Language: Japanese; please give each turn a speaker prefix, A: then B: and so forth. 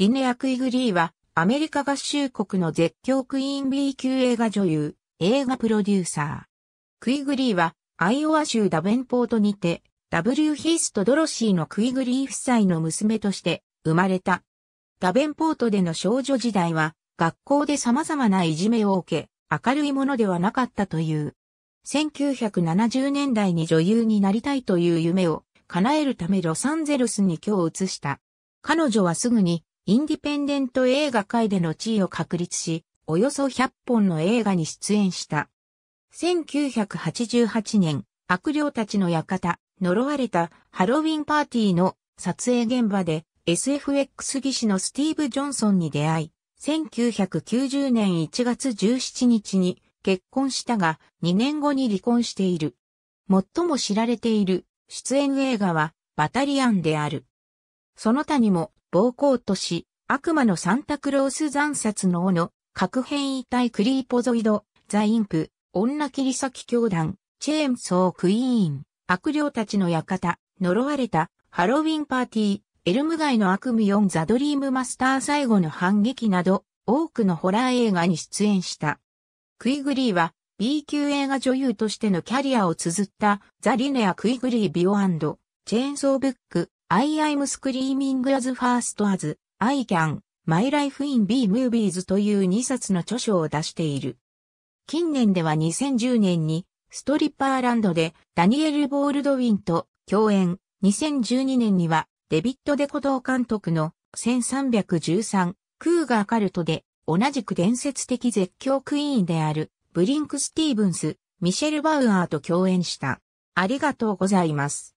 A: リネア・クイグリーは、アメリカ合衆国の絶叫クイーン B 級映画女優、映画プロデューサー。クイグリーは、アイオワ州ダベンポートにて、W ヒースとドロシーのクイグリー夫妻の娘として生まれた。ダベンポートでの少女時代は、学校で様々ないじめを受け、明るいものではなかったという。1970年代に女優になりたいという夢を叶えるためロサンゼルスに今日移した。彼女はすぐにインディペンデント映画界での地位を確立し、およそ100本の映画に出演した。1988年、悪霊たちの館、呪われたハロウィンパーティーの撮影現場で SFX 技師のスティーブ・ジョンソンに出会い、1990年1月17日に結婚したが2年後に離婚している。最も知られている出演映画はバタリアンである。その他にも、暴行都市、悪魔のサンタクロース残殺の斧、核変異体クリーポゾイド、ザインプ、女切り裂き教団、チェーンソークイーン、悪霊たちの館、呪われた、ハロウィンパーティー、エルム街の悪夢4ザドリームマスター最後の反撃など、多くのホラー映画に出演した。クイグリーは、B 級映画女優としてのキャリアを綴った、ザ・リネア・クイグリー・ビオチェーンソーブック、I am screaming as first as I can My Life in B Movies という2冊の著書を出している。近年では2010年にストリッパーランドでダニエル・ボールドウィンと共演、2012年にはデビット・デコー監督の1313クーガー・カルトで同じく伝説的絶叫クイーンであるブリンク・スティーブンス、ミシェル・バウアーと共演した。ありがとうございま
B: す。